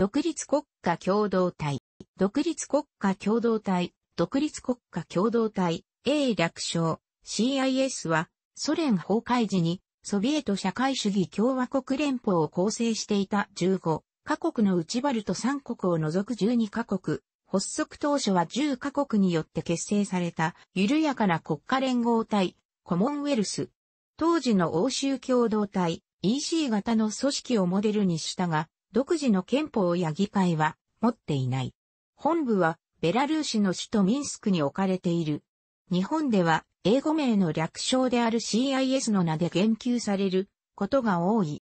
独立国家共同体、独立国家共同体、独立国家共同体、A 略称、CIS は、ソ連崩壊時に、ソビエト社会主義共和国連邦を構成していた15カ国の内バルト3国を除く12カ国、発足当初は10カ国によって結成された、緩やかな国家連合体、コモンウェルス。当時の欧州共同体、EC 型の組織をモデルにしたが、独自の憲法や議会は持っていない。本部はベラルーシの首都ミンスクに置かれている。日本では英語名の略称である CIS の名で言及されることが多い。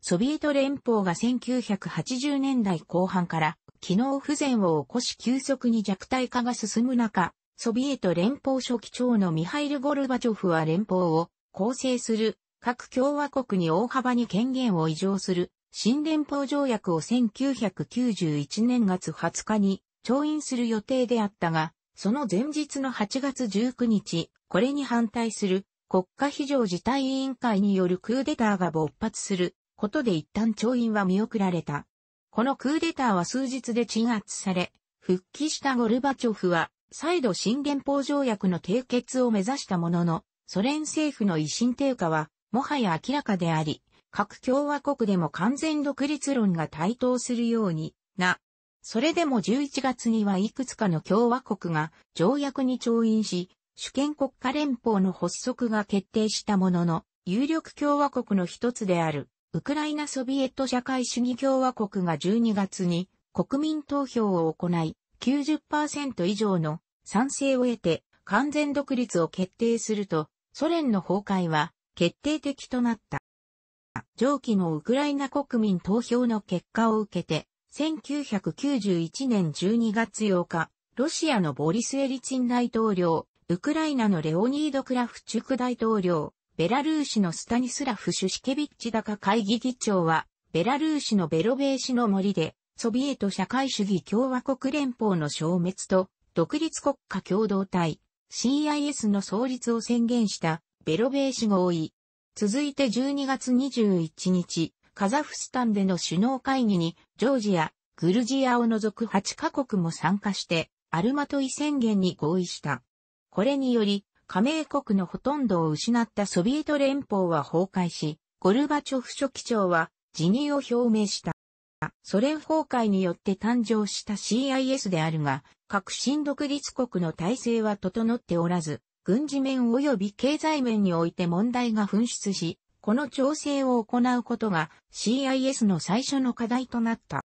ソビエト連邦が1980年代後半から機能不全を起こし急速に弱体化が進む中、ソビエト連邦初期長のミハイル・ゴルバチョフは連邦を構成する各共和国に大幅に権限を移譲する新連邦条約を1991年月20日に調印する予定であったが、その前日の8月19日、これに反対する国家非常事態委員会によるクーデターが勃発することで一旦調印は見送られた。このクーデターは数日で鎮圧され、復帰したゴルバチョフは、再度新連邦条約の締結を目指したものの、ソ連政府の維新低下は、もはや明らかであり、各共和国でも完全独立論が台頭するようにな。それでも11月にはいくつかの共和国が条約に調印し、主権国家連邦の発足が決定したものの、有力共和国の一つである、ウクライナソビエト社会主義共和国が12月に国民投票を行い、90%以上の賛成を得て完全独立を決定すると、ソ連の崩壊は決定的となった。上記のウクライナ国民投票の結果を受けて、1991年12月8日、ロシアのボリス・エリツィン大統領、ウクライナのレオニード・クラフチュク大統領、ベラルーシのスタニスラフ・シュシケビッチ高会議議長は、ベラルーシのベロベーシの森で、ソビエト社会主義共和国連邦の消滅と、独立国家共同体、CIS の創立を宣言した、ベロベーシ合意、続いて12月21日、カザフスタンでの首脳会議に、ジョージア、グルジアを除く8カ国も参加して、アルマトイ宣言に合意した。これにより、加盟国のほとんどを失ったソビエト連邦は崩壊し、ゴルバチョフ書記長は辞任を表明した。ソ連崩壊によって誕生した CIS であるが、各新独立国の体制は整っておらず、軍事面及び経済面において問題が噴出し、この調整を行うことが CIS の最初の課題となった。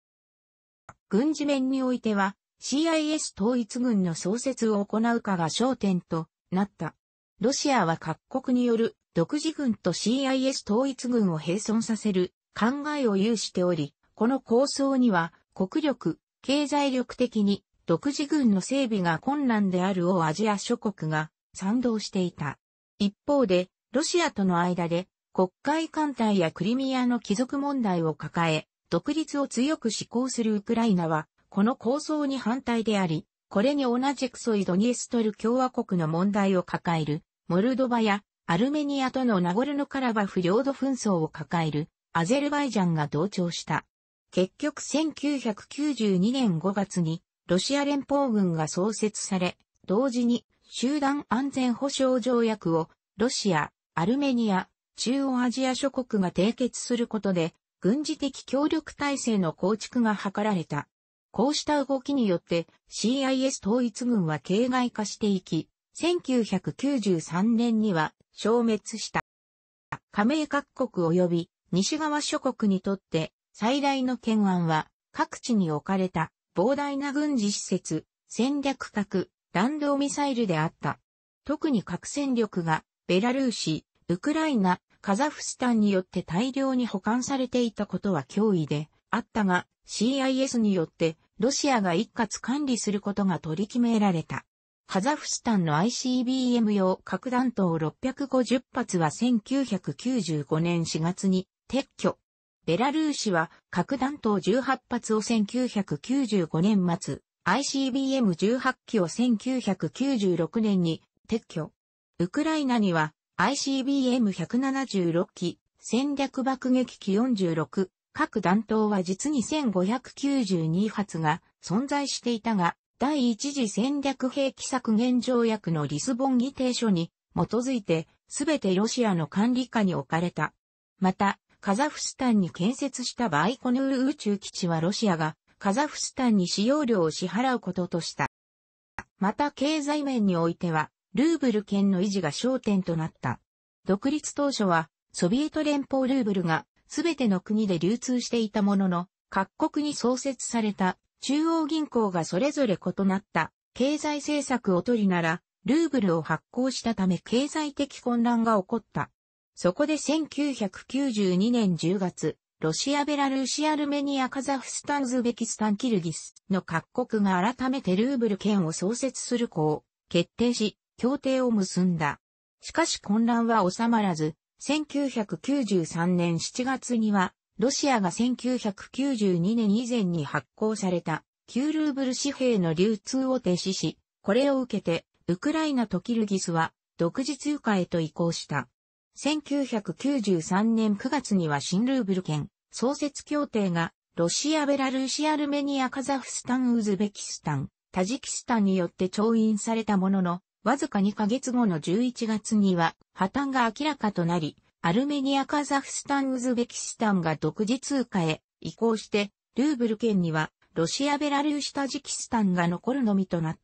軍事面においては CIS 統一軍の創設を行うかが焦点となった。ロシアは各国による独自軍と CIS 統一軍を並存させる考えを有しており、この構想には国力、経済力的に独自軍の整備が困難であるをアジア諸国が賛同していた。一方で、ロシアとの間で、国会艦隊やクリミアの貴族問題を抱え、独立を強く志向するウクライナは、この構想に反対であり、これに同じくソイドニエストル共和国の問題を抱える、モルドバやアルメニアとのナゴルノカラバフ領土紛争を抱える、アゼルバイジャンが同調した。結局1992年5月に、ロシア連邦軍が創設され、同時に集団安全保障条約をロシア、アルメニア、中央アジア諸国が締結することで軍事的協力体制の構築が図られた。こうした動きによって CIS 統一軍は形骸化していき、1993年には消滅した。加盟各国及び西側諸国にとって最大の懸案は各地に置かれた膨大な軍事施設、戦略核、弾道ミサイルであった。特に核戦力がベラルーシ、ウクライナ、カザフスタンによって大量に保管されていたことは脅威であったが CIS によってロシアが一括管理することが取り決められた。カザフスタンの ICBM 用核弾頭650発は1995年4月に撤去。ベラルーシは核弾頭18発を1995年末 ICBM18 機を1996年に撤去。ウクライナには ICBM176 機、戦略爆撃機46、各弾頭は実に1592発が存在していたが、第一次戦略兵器削減条約のリスボン議定書に基づいて、すべてロシアの管理下に置かれた。また、カザフスタンに建設したバイコヌール宇宙基地はロシアがカザフスタンに使用料を支払うこととした。また経済面においては、ルーブル圏の維持が焦点となった。独立当初は、ソビエト連邦ルーブルが全ての国で流通していたものの、各国に創設された中央銀行がそれぞれ異なった経済政策を取りなら、ルーブルを発行したため経済的混乱が起こった。そこで1992年10月、ロシア、ベラルーシ、アルメニア、カザフスタン、ズベキスタン、キルギスの各国が改めてルーブル圏を創設する項決定し、協定を結んだ。しかし混乱は収まらず、1993年7月には、ロシアが1992年以前に発行された9ルーブル紙幣の流通を停止し、これを受けて、ウクライナとキルギスは独自通貨へと移行した。1993年9月には新ルーブル圏創設協定がロシア、ベラルーシ、アルメニア、カザフスタン、ウズベキスタン、タジキスタンによって調印されたものの、わずか2ヶ月後の11月には破綻が明らかとなり、アルメニア、カザフスタン、ウズベキスタンが独自通貨へ移行して、ルーブル圏にはロシア、ベラルーシ、タジキスタンが残るのみとなっ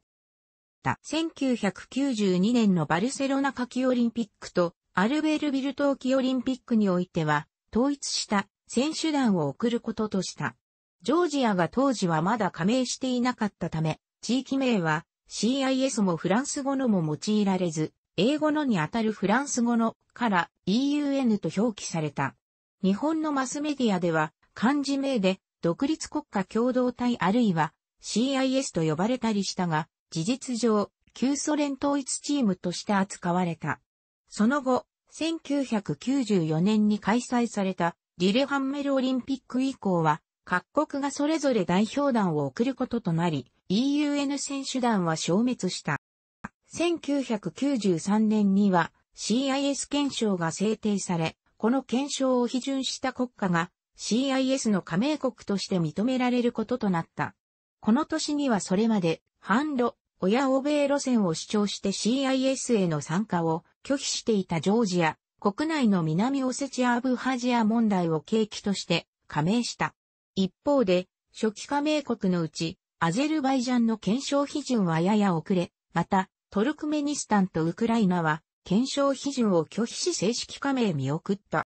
た。1992年のバルセロナ夏季オリンピックとアルベルビル冬季オリンピックにおいては、統一した選手団を送ることとした。ジョージアが当時はまだ加盟していなかったため、地域名は CIS もフランス語のも用いられず、英語のにあたるフランス語のから EUN と表記された。日本のマスメディアでは漢字名で独立国家共同体あるいは CIS と呼ばれたりしたが、事実上、旧ソ連統一チームとして扱われた。その後、1994年に開催されたリレハンメルオリンピック以降は、各国がそれぞれ代表団を送ることとなり、EUN 選手団は消滅した。1993年には CIS 憲章が制定され、この憲章を批准した国家が CIS の加盟国として認められることとなった。この年にはそれまで反ロ、親欧米路線を主張して CIS への参加を拒否していたジョージア、国内の南オセチア・アブハジア問題を契機として加盟した。一方で、初期加盟国のうち、アゼルバイジャンの検証批准はやや遅れ、また、トルクメニスタンとウクライナは、検証批准を拒否し正式加盟見送った。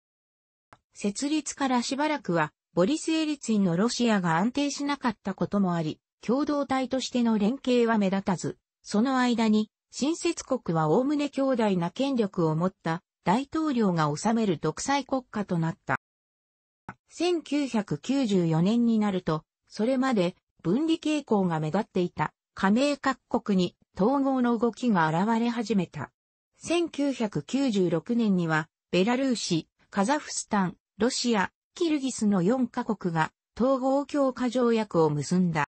設立からしばらくは、ボリス・エリツィンのロシアが安定しなかったこともあり、共同体としての連携は目立たず、その間に新設国は概ね強大な権力を持った大統領が治める独裁国家となった。1994年になると、それまで分離傾向が目立っていた加盟各国に統合の動きが現れ始めた。1996年には、ベラルーシ、カザフスタン、ロシア、キルギスの4カ国が統合強化条約を結んだ。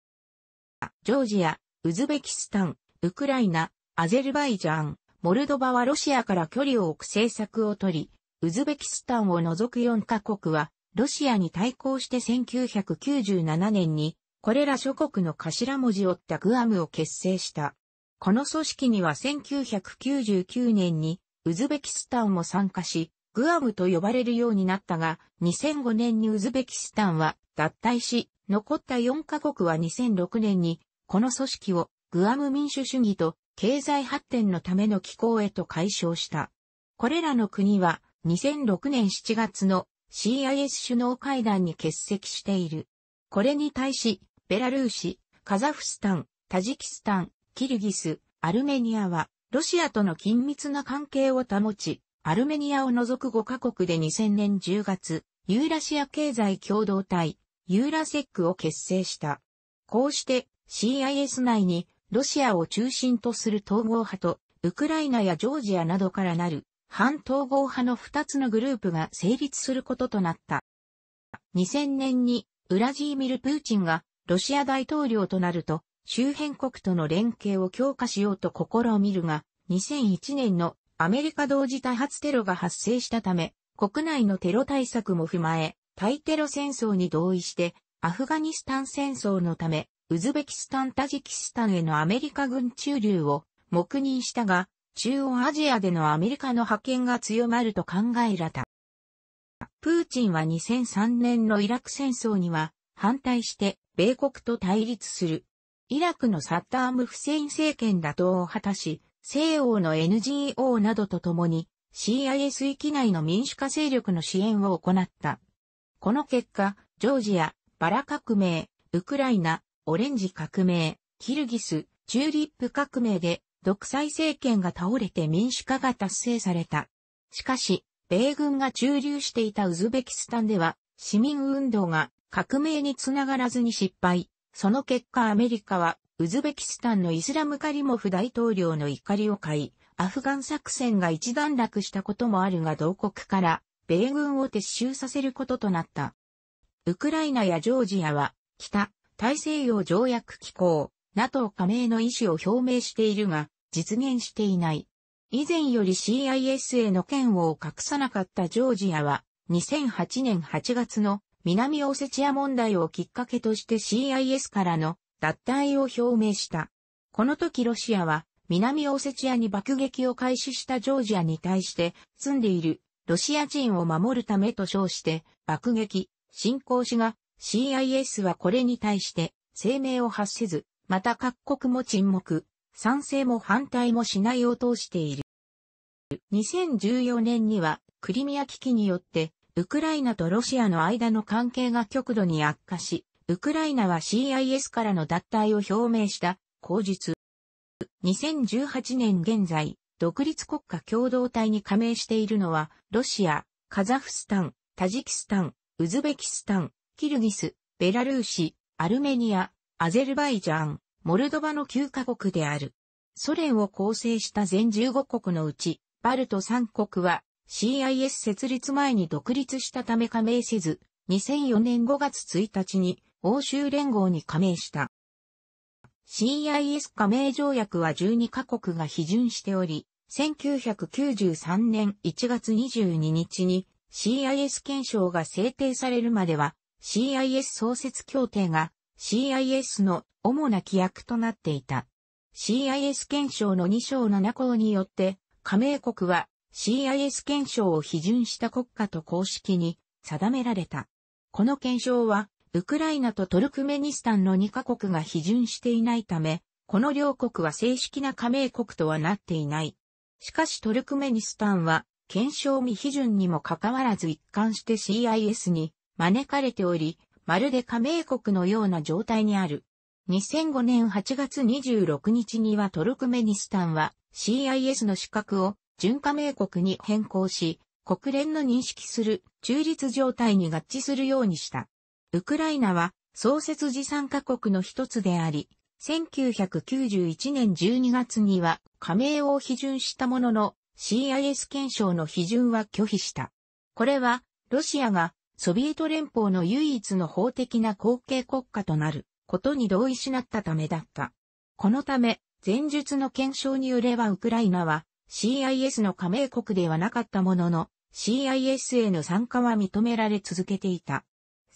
ジョージア、ウズベキスタン、ウクライナ、アゼルバイジャン、モルドバはロシアから距離を置く政策をとり、ウズベキスタンを除く4カ国は、ロシアに対抗して1997年に、これら諸国の頭文字をったグアムを結成した。この組織には1999年に、ウズベキスタンも参加し、グアムと呼ばれるようになったが、2005年にウズベキスタンは脱退し、残った4カ国は2006年に、この組織をグアム民主主義と経済発展のための機構へと解消した。これらの国は2006年7月の CIS 首脳会談に欠席している。これに対し、ベラルーシ、カザフスタン、タジキスタン、キルギス、アルメニアは、ロシアとの緊密な関係を保ち、アルメニアを除く5カ国で2000年10月、ユーラシア経済共同体、ユーラセックを結成した。こうして CIS 内にロシアを中心とする統合派と、ウクライナやジョージアなどからなる、反統合派の2つのグループが成立することとなった。2000年に、ウラジーミル・プーチンが、ロシア大統領となると、周辺国との連携を強化しようと試みるが、2001年のアメリカ同時多発テロが発生したため、国内のテロ対策も踏まえ、対テロ戦争に同意して、アフガニスタン戦争のため、ウズベキスタンタジキスタンへのアメリカ軍駐留を黙認したが、中央アジアでのアメリカの派遣が強まると考えられた。プーチンは2003年のイラク戦争には反対して米国と対立する。イラクのサッターム・フセイン政権打倒を果たし、西欧の NGO などと共に CIS 域内の民主化勢力の支援を行った。この結果、ジョージア、バラ革命、ウクライナ、オレンジ革命、キルギス、チューリップ革命で独裁政権が倒れて民主化が達成された。しかし、米軍が駐留していたウズベキスタンでは、市民運動が革命につながらずに失敗。その結果アメリカは、ウズベキスタンのイスラムカリモフ大統領の怒りを買い、アフガン作戦が一段落したこともあるが同国から、米軍を撤収させることとなった。ウクライナやジョージアは、北、大西洋条約機構、NATO 加盟の意思を表明しているが、実現していない。以前より CIS への嫌悪を隠さなかったジョージアは、2008年8月の南オセチア問題をきっかけとして CIS からの脱退を表明した。この時ロシアは南オセチアに爆撃を開始したジョージアに対して住んでいるロシア人を守るためと称して爆撃、侵攻しが CIS はこれに対して声明を発せず、また各国も沈黙、賛成も反対もしないを通している。2014年にはクリミア危機によってウクライナとロシアの間の関係が極度に悪化し、ウクライナは CIS からの脱退を表明した口述。2018年現在、独立国家共同体に加盟しているのは、ロシア、カザフスタン、タジキスタン、ウズベキスタン、キルギス、ベラルーシ、アルメニア、アゼルバイジャン、モルドバの9カ国である。ソ連を構成した全15国のうち、バルト3国は CIS 設立前に独立したため加盟せず、2004年5月1日に欧州連合に加盟した。CIS 加盟条約は12カ国が批准しており、1993年1月22日に CIS 憲章が制定されるまでは CIS 創設協定が CIS の主な規約となっていた。CIS 憲章の2章7項によって、加盟国は CIS 憲章を批准した国家と公式に定められた。この憲章は、ウクライナとトルクメニスタンの2カ国が批准していないため、この両国は正式な加盟国とはなっていない。しかしトルクメニスタンは、憲章未批准にもかかわらず一貫して CIS に招かれており、まるで加盟国のような状態にある。2005年8月26日にはトルクメニスタンは CIS の資格を準加盟国に変更し、国連の認識する中立状態に合致するようにした。ウクライナは創設時参加国の一つであり、1991年12月には加盟を批准したものの CIS 憲章の批准は拒否した。これはロシアがソビエト連邦の唯一の法的な後継国家となることに同意しなったためだった。このため、前述の検証によればウクライナは CIS の加盟国ではなかったものの、CIS への参加は認められ続けていた。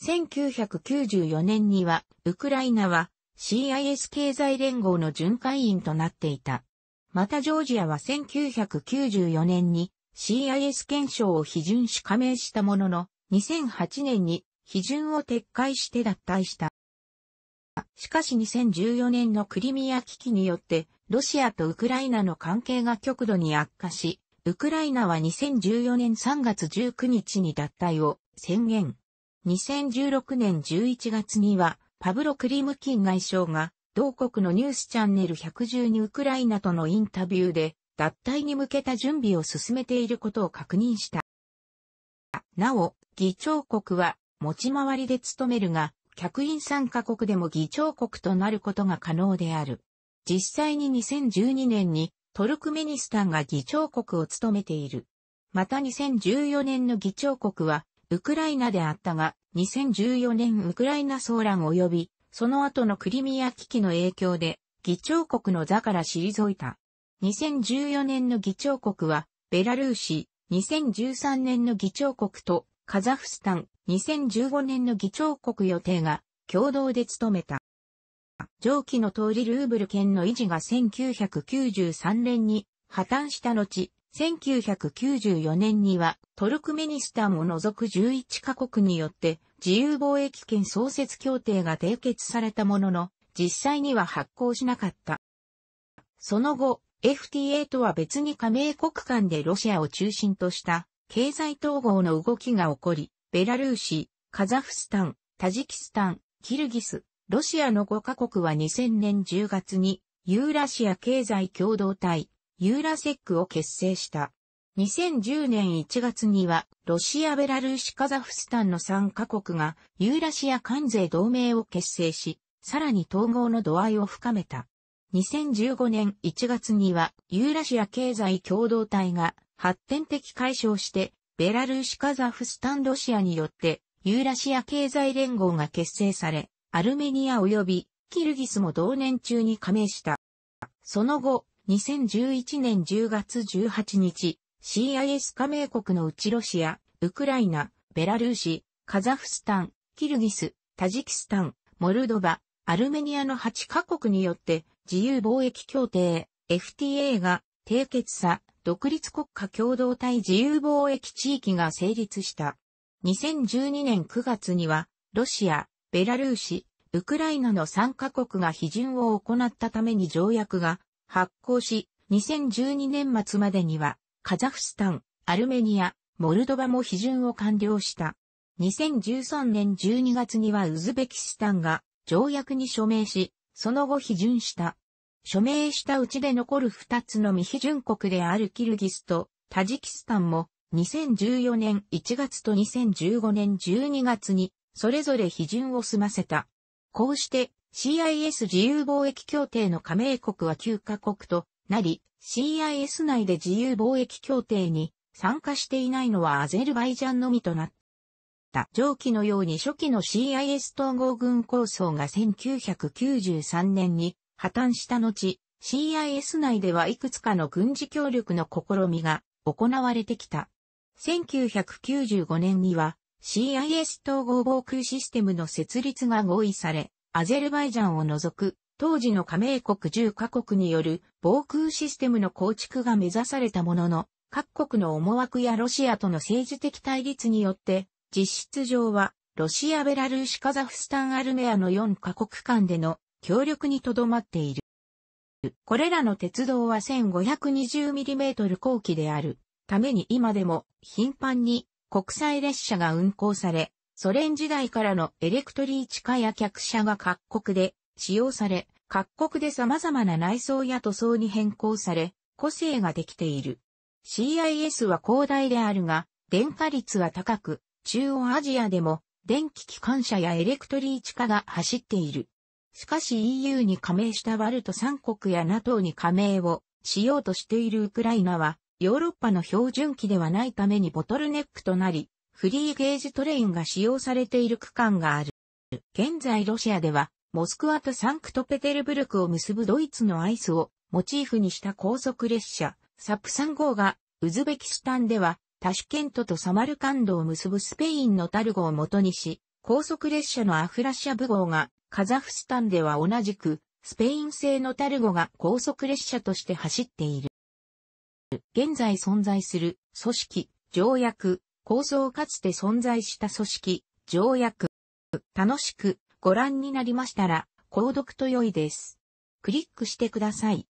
1994年には、ウクライナは CIS 経済連合の巡回員となっていた。またジョージアは1994年に CIS 検証を批准し加盟したものの、2008年に批准を撤回して脱退した。しかし2014年のクリミア危機によって、ロシアとウクライナの関係が極度に悪化し、ウクライナは2014年3月19日に脱退を宣言。2016年11月には、パブロ・クリムキン外相が、同国のニュースチャンネル110にウクライナとのインタビューで、脱退に向けた準備を進めていることを確認した。なお、議長国は持ち回りで務めるが、客員参加国でも議長国となることが可能である。実際に2012年にトルクメニスタンが議長国を務めている。また2014年の議長国はウクライナであったが、2014年ウクライナ騒乱及び、その後のクリミア危機の影響で議長国の座から退いた。2014年の議長国はベラルーシ、2013年の議長国とカザフスタン、2015年の議長国予定が共同で務めた。上記の通りルーブル圏の維持が1993年に破綻した後、1994年にはトルクメニスタンを除く11カ国によって自由貿易圏創設協定が締結されたものの、実際には発行しなかった。その後、FTA とは別に加盟国間でロシアを中心とした経済統合の動きが起こり、ベラルーシ、カザフスタン、タジキスタン、キルギス、ロシアの5カ国は2000年10月にユーラシア経済共同体、ユーラセックを結成した。2010年1月には、ロシア、ベラルーシ、カザフスタンの3カ国が、ユーラシア関税同盟を結成し、さらに統合の度合いを深めた。2015年1月にはユーラシア経済共同体が発展的解消して、ベラルーシカザフスタンロシアによってユーラシア経済連合が結成され、アルメニア及びキルギスも同年中に加盟した。その後、2011年10月18日、CIS 加盟国のうちロシア、ウクライナ、ベラルーシ、カザフスタン、キルギス、タジキスタン、モルドバ、アルメニアの8カ国によって自由貿易協定 FTA が締結さ、独立国家共同体自由貿易地域が成立した。2012年9月には、ロシア、ベラルーシ、ウクライナの3カ国が批准を行ったために条約が発行し、2012年末までには、カザフスタン、アルメニア、モルドバも批准を完了した。2013年12月にはウズベキスタンが条約に署名し、その後批准した。署名したうちで残る2つの未批准国であるキルギスとタジキスタンも2014年1月と2015年12月にそれぞれ批准を済ませた。こうして CIS 自由貿易協定の加盟国は9カ国となり、CIS 内で自由貿易協定に参加していないのはアゼルバイジャンのみとなった。上記のように初期の CIS 統合軍構想が1993年に破綻した後、CIS 内ではいくつかの軍事協力の試みが行われてきた。1995年には CIS 統合防空システムの設立が合意され、アゼルバイジャンを除く当時の加盟国10カ国による防空システムの構築が目指されたものの、各国の思惑やロシアとの政治的対立によって、実質上はロシア・ベラルーシ・カザフスタン・アルメアの4カ国間での強力にとどまっている。これらの鉄道は 1520mm 後期であるために今でも頻繁に国際列車が運行され、ソ連時代からのエレクトリー地下や客車が各国で使用され、各国で様々な内装や塗装に変更され、個性ができている。CIS は広大であるが、電化率は高く、中央アジアでも電気機関車やエレクトリー地下が走っている。しかし EU に加盟したバルト3国や NATO に加盟をしようとしているウクライナは、ヨーロッパの標準機ではないためにボトルネックとなり、フリーゲージトレインが使用されている区間がある。現在ロシアでは、モスクワとサンクトペテルブルクを結ぶドイツのアイスをモチーフにした高速列車、サプ3号が、ウズベキスタンでは、タシュケントとサマルカンドを結ぶスペインのタルゴを元にし、高速列車のアフラシャブ号がカザフスタンでは同じく、スペイン製のタルゴが高速列車として走っている。現在存在する組織、条約、構想かつて存在した組織、条約。楽しくご覧になりましたら、購読と良いです。クリックしてください。